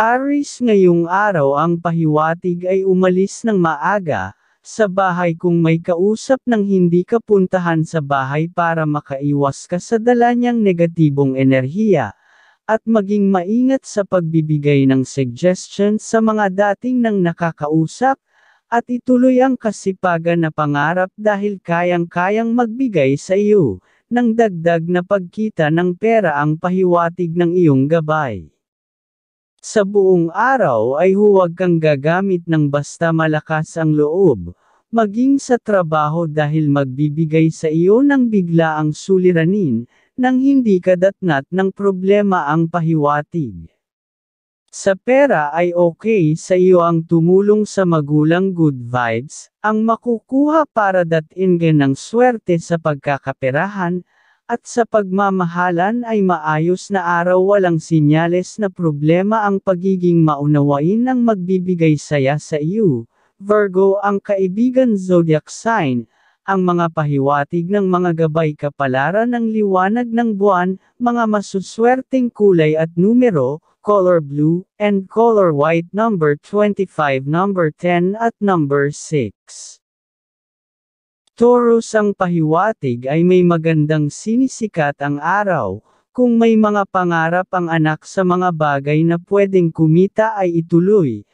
Aris ngayong araw ang pahiwatig ay umalis ng maaga, sa bahay kung may kausap ng hindi kapuntahan sa bahay para makaiwas ka sa dala niyang negatibong enerhiya, at maging maingat sa pagbibigay ng suggestion sa mga dating nang nakakausap, at ituloy ang kasipagan na pangarap dahil kayang-kayang magbigay sa iyo, ng dagdag na pagkita ng pera ang pahiwatig ng iyong gabay. Sa buong araw ay huwag kang gagamit ng basta malakas ang loob, maging sa trabaho dahil magbibigay sa iyo ng bigla ang suliranin, nang hindi kadatnat ng problema ang pahiwatig. Sa pera ay okay sa iyo ang tumulong sa magulang good vibes, ang makukuha para datin ng swerte sa pagkakaperahan, at sa pagmamahalan ay maayos na araw walang sinyales na problema ang pagiging maunawain ang magbibigay saya sa iyo. Virgo ang kaibigan zodiac sign, ang mga pahiwatig ng mga gabay kapalaran ng liwanag ng buwan, mga masuswerteng kulay at numero, color blue, and color white number 25 number 10 at number 6. Taurus ang pahiwatig ay may magandang sinisikat ang araw, kung may mga pangarap ang anak sa mga bagay na pwedeng kumita ay ituloy,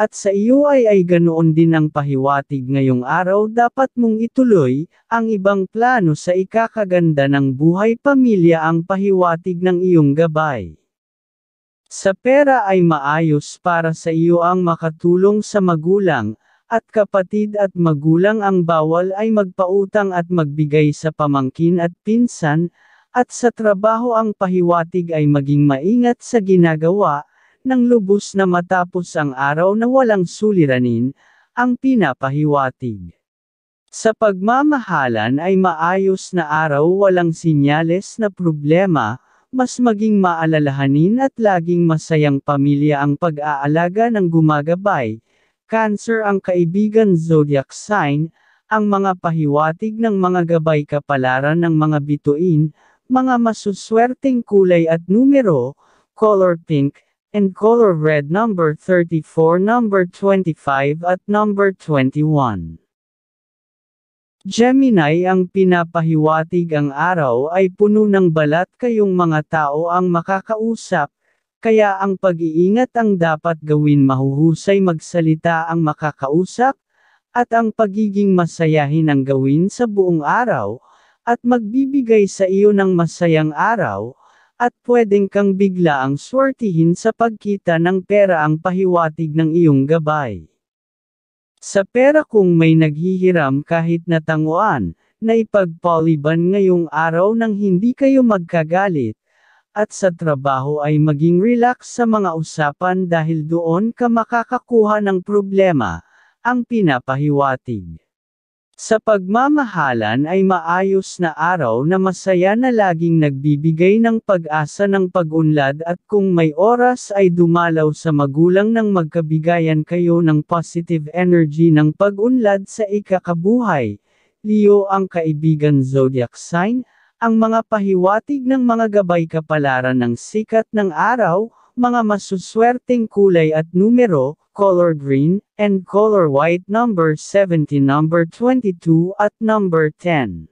at sa iyo ay ay ganoon din ang pahiwatig ngayong araw dapat mong ituloy, ang ibang plano sa ikakaganda ng buhay pamilya ang pahiwatig ng iyong gabay. Sa pera ay maayos para sa iyo ang makatulong sa magulang, at kapatid at magulang ang bawal ay magpautang at magbigay sa pamangkin at pinsan, at sa trabaho ang pahiwatig ay maging maingat sa ginagawa, nang lubos na matapos ang araw na walang suliranin, ang pinapahiwatig. Sa pagmamahalan ay maayos na araw walang sinyales na problema, mas maging maalalahanin at laging masayang pamilya ang pag-aalaga ng gumagabay, Cancer ang kaibigan zodiac sign, ang mga pahiwatig ng mga gabay kapalaran ng mga bituin, mga masuswerteng kulay at numero, color pink, and color red number 34, number 25 at number 21. Gemini ang pinapahiwatig ang araw ay puno ng balat kayong mga tao ang makakausap, kaya ang pag-iingat ang dapat gawin mahuhusay magsalita ang makakausap, at ang pagiging masayahin ang gawin sa buong araw, at magbibigay sa iyo ng masayang araw, at pwedeng kang bigla ang swertihin sa pagkita ng pera ang pahiwatig ng iyong gabay. Sa pera kung may naghihiram kahit natanguan, na ipagpaliban ngayong araw nang hindi kayo magkagalit, at sa trabaho ay maging relax sa mga usapan dahil doon ka makakakuha ng problema, ang pinapahiwatig. Sa pagmamahalan ay maayos na araw na masaya na laging nagbibigay ng pag-asa ng pag-unlad at kung may oras ay dumalaw sa magulang ng magkabigayan kayo ng positive energy ng pag-unlad sa ikakabuhay. Leo ang kaibigan zodiac sign, ang mga pahiwatig ng mga gabay kapalaran ng sikat ng araw, mga masuswerteng kulay at numero, color green, and color white number 70 number 22 at number 10.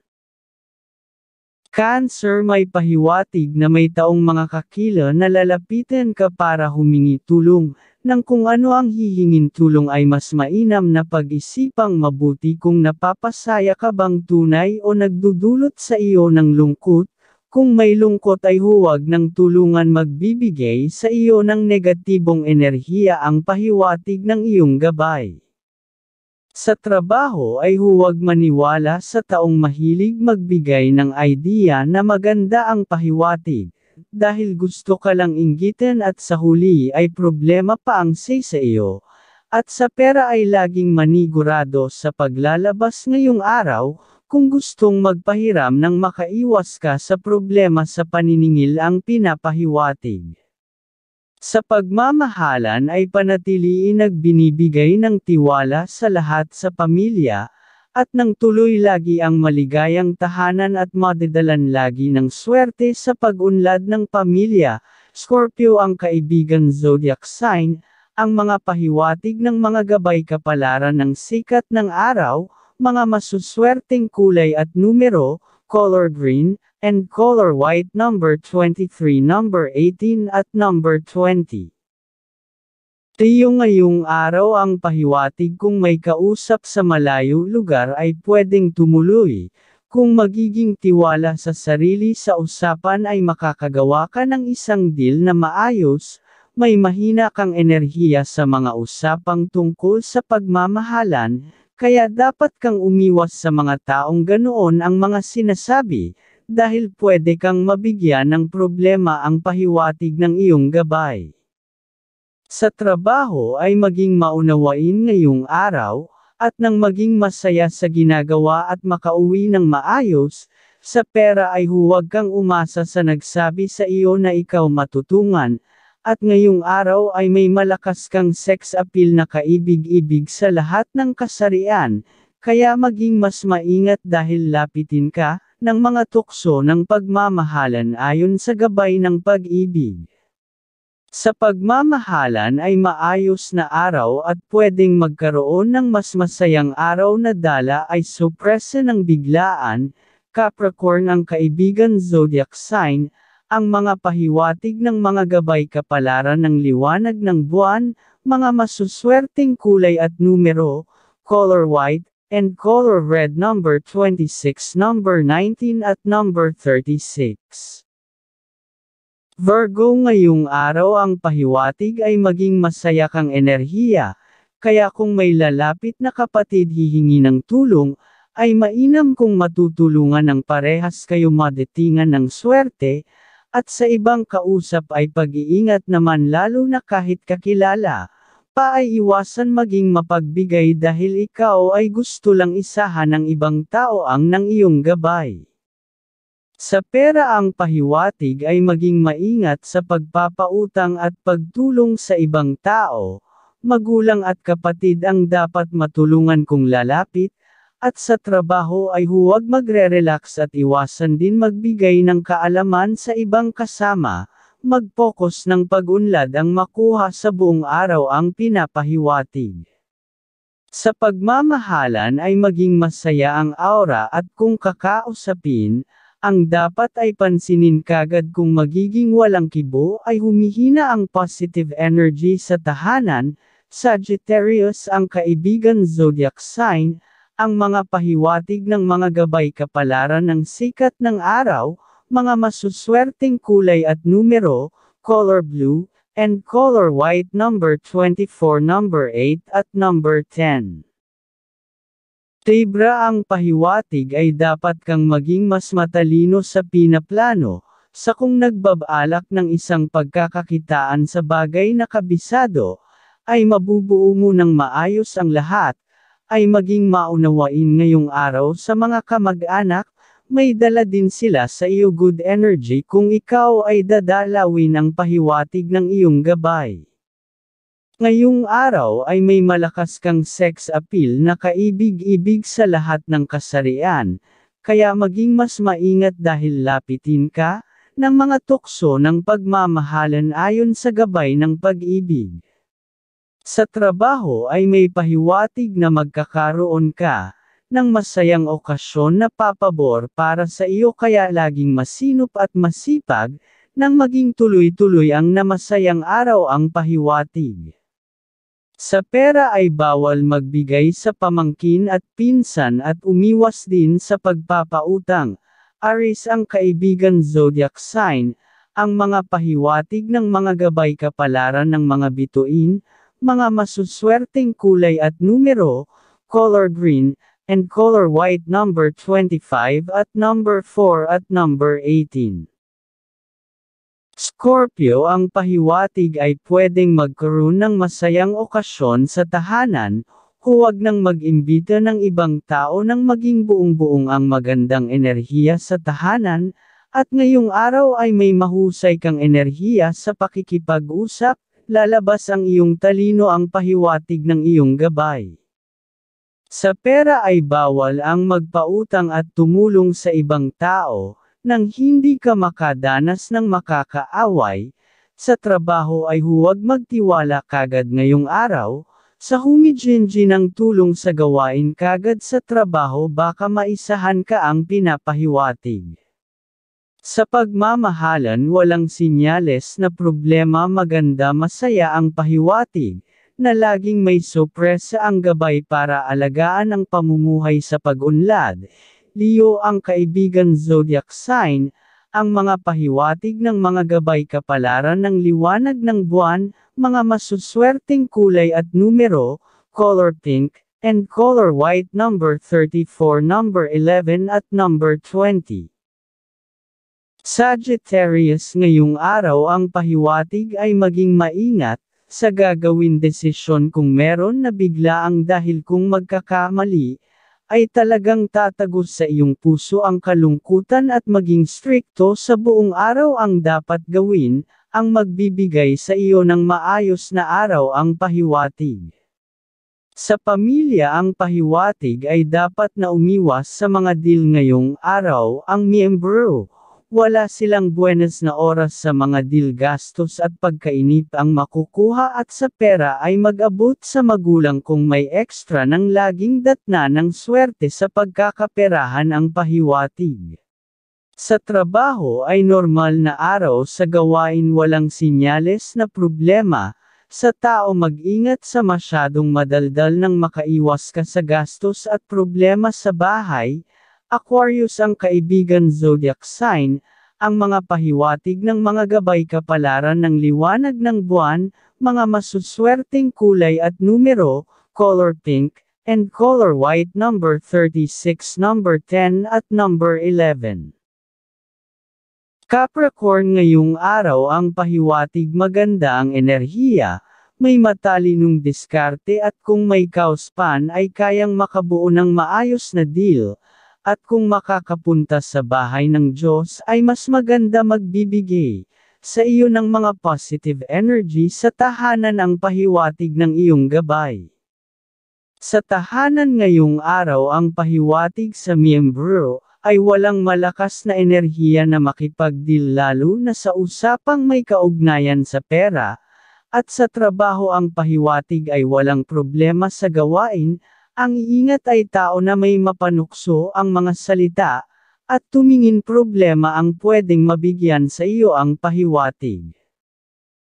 Cancer may pahiwatig na may taong mga kakila na lalapitan ka para humingi tulong, nang kung ano ang hihingin tulong ay mas mainam na pag-isipang mabuti kung napapasaya ka bang tunay o nagdudulot sa iyo ng lungkot, kung may lungkot ay huwag ng tulungan magbibigay sa iyo ng negatibong enerhiya ang pahiwatig ng iyong gabay. Sa trabaho ay huwag maniwala sa taong mahilig magbigay ng idea na maganda ang pahiwatig, dahil gusto ka lang inggitin at sa huli ay problema pa ang say sa iyo, at sa pera ay laging manigurado sa paglalabas ngayong araw, kung gustong magpahiram nang makaiwas ka sa problema sa paniningil ang pinapahiwatig. Sa pagmamahalan ay panatiliin nagbinibigay ng tiwala sa lahat sa pamilya, at nang tuloy lagi ang maligayang tahanan at madadalan lagi ng swerte sa pag-unlad ng pamilya, Scorpio ang kaibigan zodiac sign, ang mga pahiwatig ng mga gabay kapalaran ng sikat ng araw, mga masuswerteng kulay at numero, color green, and color white number 23 number 18 at number 20. Tiyo ngayong araw ang pahiwatig kung may kausap sa malayo lugar ay pwedeng tumuloy, kung magiging tiwala sa sarili sa usapan ay makakagawa ka ng isang deal na maayos, may mahina kang enerhiya sa mga usapang tungkol sa pagmamahalan, kaya dapat kang umiwas sa mga taong ganoon ang mga sinasabi, dahil pwede kang mabigyan ng problema ang pahiwatig ng iyong gabay. Sa trabaho ay maging maunawain ngayong araw, at nang maging masaya sa ginagawa at makauwi ng maayos, sa pera ay huwag kang umasa sa nagsabi sa iyo na ikaw matutungan, at ngayong araw ay may malakas kang sex appeal na kaibig-ibig sa lahat ng kasarian, kaya maging mas maingat dahil lapitin ka, ng mga tukso ng pagmamahalan ayon sa gabay ng pag-ibig. Sa pagmamahalan ay maayos na araw at pwedeng magkaroon ng mas masayang araw na dala ay supresa ng biglaan, Capricorn ang kaibigan zodiac sign, ang mga pahiwatig ng mga gabay kapalaran ng liwanag ng buwan, mga masuswerteng kulay at numero, color white, and color red number 26, number 19 at number 36. Virgo ngayong araw ang pahiwatig ay maging masaya kang enerhiya, kaya kung may lalapit na kapatid hihingi ng tulong, ay mainam kung matutulungan ng parehas kayo madetingan ng swerte, at sa ibang kausap ay pag-iingat naman lalo na kahit kakilala ay iwasan maging mapagbigay dahil ikaw ay gusto lang isahan ng ibang tao ang ng iyong gabay. Sa pera ang pahiwatig ay maging maingat sa pagpapautang at pagtulong sa ibang tao, magulang at kapatid ang dapat matulungan kung lalapit, at sa trabaho ay huwag magre-relax at iwasan din magbigay ng kaalaman sa ibang kasama, mag-focus ng pag-unlad ang makuha sa buong araw ang pinapahiwatig. Sa pagmamahalan ay maging masaya ang aura at kung kakausapin, ang dapat ay pansinin kagad kung magiging walang kibo ay humihina ang positive energy sa tahanan, Sagittarius ang kaibigan zodiac sign, ang mga pahiwatig ng mga gabay kapalaran ng sikat ng araw, mga masuswerteng kulay at numero, color blue, and color white number 24 number 8 at number 10. Tibra ang pahiwatig ay dapat kang maging mas matalino sa pinaplano, sa kung nagbabalak ng isang pagkakakitaan sa bagay na kabisado, ay mabubuo mo ng maayos ang lahat, ay maging maunawain ngayong araw sa mga kamag-anak, may dala din sila sa iyo good energy kung ikaw ay dadalawin ang pahiwatig ng iyong gabay. Ngayong araw ay may malakas kang sex appeal na kaibig-ibig sa lahat ng kasarian, kaya maging mas maingat dahil lapitin ka ng mga tukso ng pagmamahalan ayon sa gabay ng pag-ibig. Sa trabaho ay may pahiwatig na magkakaroon ka ng masayang okasyon na papabor para sa iyo kaya laging masinop at masipag, nang maging tuloy-tuloy ang namasayang araw ang pahiwatig. Sa pera ay bawal magbigay sa pamangkin at pinsan at umiwas din sa pagpapautang. Aris ang kaibigan zodiac sign, ang mga pahiwatig ng mga gabay kapalaran ng mga bituin, mga masuswerteng kulay at numero, color green, and color white number 25 at number 4 at number 18. Scorpio ang pahiwatig ay pwedeng magkaroon ng masayang okasyon sa tahanan, huwag nang mag-imbita ng ibang tao nang maging buong-buong ang magandang enerhiya sa tahanan, at ngayong araw ay may mahusay kang enerhiya sa pakikipag-usap, lalabas ang iyong talino ang pahiwatig ng iyong gabay. Sa pera ay bawal ang magpautang at tumulong sa ibang tao, nang hindi ka makadanas ng makakaaway, sa trabaho ay huwag magtiwala kagad ngayong araw, sa humijinji ng tulong sa gawain kagad sa trabaho baka maisahan ka ang pinapahiwatig. Sa pagmamahalan walang sinyales na problema maganda masaya ang pahiwatig, na laging may supres sa ang gabay para alagaan ang pamumuhay sa pag-unlad. Leo ang kaibigan zodiac sign, ang mga pahiwatig ng mga gabay kapalaran ng liwanag ng buwan, mga masuswerteng kulay at numero, color pink, and color white number 34 number 11 at number 20. Sagittarius ngayong araw ang pahiwatig ay maging maingat, sa gagawin desisyon kung meron na biglaang dahil kung magkakamali, ay talagang tatagos sa iyong puso ang kalungkutan at maging strikto sa buong araw ang dapat gawin, ang magbibigay sa iyo ng maayos na araw ang pahiwatig. Sa pamilya ang pahiwatig ay dapat na umiwas sa mga deal ngayong araw ang miyembro. Wala silang buenas na oras sa mga deal gastos at pagkainip ang makukuha at sa pera ay mag-abot sa magulang kung may extra ng laging datna ng swerte sa pagkakaperahan ang pahiwatig. Sa trabaho ay normal na araw sa gawain walang sinyales na problema, sa tao mag-ingat sa masyadong madaldal nang makaiwas ka sa gastos at problema sa bahay, Aquarius ang kaibigan zodiac sign, ang mga pahiwatig ng mga gabay kapalaran ng liwanag ng buwan, mga masuswerteng kulay at numero, color pink, and color white number 36, number 10 at number 11. Capricorn ngayong araw ang pahiwatig maganda ang enerhiya, may matalinong diskarte at kung may kauspan ay kayang makabuo ng maayos na deal, at kung makakapunta sa bahay ng Diyos ay mas maganda magbibigay sa iyo ng mga positive energy sa tahanan ang pahiwatig ng iyong gabay. Sa tahanan ngayong araw ang pahiwatig sa miyembro ay walang malakas na enerhiya na makipagdil lalo na sa usapang may kaugnayan sa pera, at sa trabaho ang pahiwatig ay walang problema sa gawain, ang ingat ay tao na may mapanukso ang mga salita, at tumingin problema ang pwedeng mabigyan sa iyo ang pahiwatig.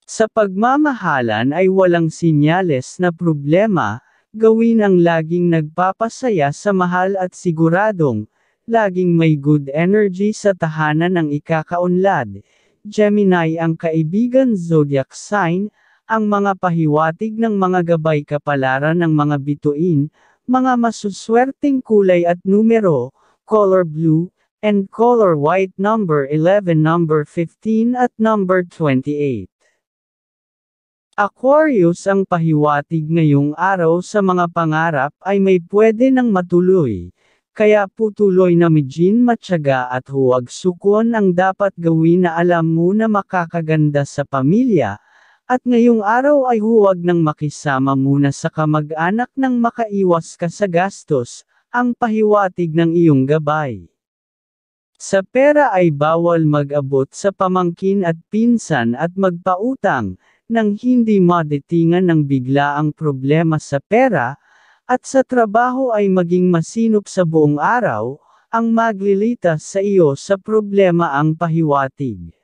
Sa pagmamahalan ay walang sinyales na problema, gawin ang laging nagpapasaya sa mahal at siguradong, laging may good energy sa tahanan ng ikakaunlad. Gemini ang kaibigan zodiac sign, ang mga pahiwatig ng mga gabay kapalaran ng mga bituin, mga masuswerteng kulay at numero, color blue, and color white number 11, number 15 at number 28. Aquarius ang pahiwatig ngayong araw sa mga pangarap ay may pwede ng matuloy, kaya putuloy na mijin matyaga at huwag sukon ang dapat gawin na alam mo na makakaganda sa pamilya, at ngayong araw ay huwag nang makisama muna sa kamag-anak nang makaiwas ka sa gastos, ang pahiwatig ng iyong gabay. Sa pera ay bawal mag-abot sa pamangkin at pinsan at magpautang, nang hindi madatingan ng bigla ang problema sa pera, at sa trabaho ay maging masinop sa buong araw, ang maglilitas sa iyo sa problema ang pahiwatig.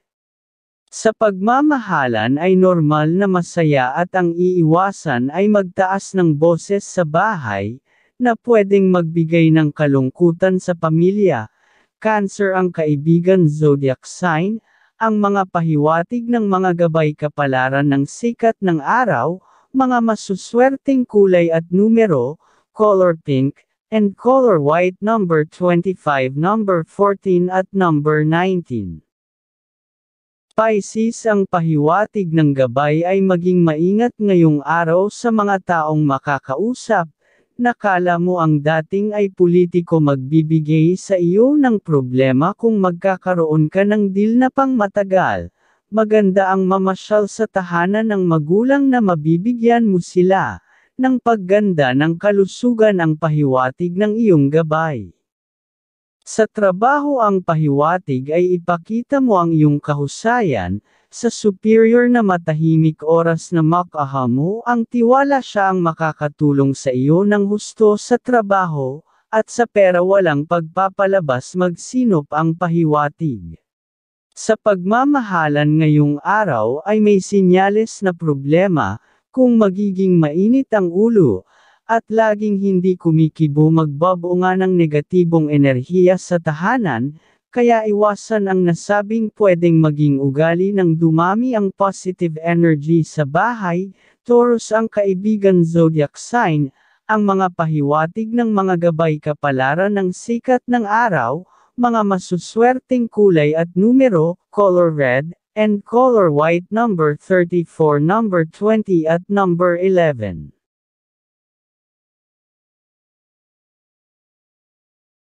Sa pagmamahalan ay normal na masaya at ang iiwasan ay magtaas ng boses sa bahay, na pwedeng magbigay ng kalungkutan sa pamilya. Cancer ang kaibigan zodiac sign, ang mga pahiwatig ng mga gabay kapalaran ng sikat ng araw, mga masuswerteng kulay at numero, color pink, and color white number 25 number 14 at number 19. Pisces ang pahiwatig ng gabay ay maging maingat ngayong araw sa mga taong makakausap, nakala mo ang dating ay politiko magbibigay sa iyo ng problema kung magkakaroon ka ng deal na pangmatagal. Maganda ang mamasyal sa tahanan ng magulang na mabibigyan mo sila, ng pagganda ng kalusugan ang pahiwatig ng iyong gabay. Sa trabaho ang pahiwatig ay ipakita mo ang iyong kahusayan, sa superior na matahimik oras na makaha mo ang tiwala siya ang makakatulong sa iyo ng husto sa trabaho, at sa pera walang pagpapalabas magsinop ang pahiwatig. Sa pagmamahalan ngayong araw ay may sinyales na problema, kung magiging mainit ang ulo, at laging hindi kumikibo magbabo nga ng negatibong enerhiya sa tahanan, kaya iwasan ang nasabing pwedeng maging ugali ng dumami ang positive energy sa bahay, Taurus ang kaibigan zodiac sign, ang mga pahiwatig ng mga gabay kapalaran ng sikat ng araw, mga masuswerteng kulay at numero, color red, and color white number 34 number 20 at number 11.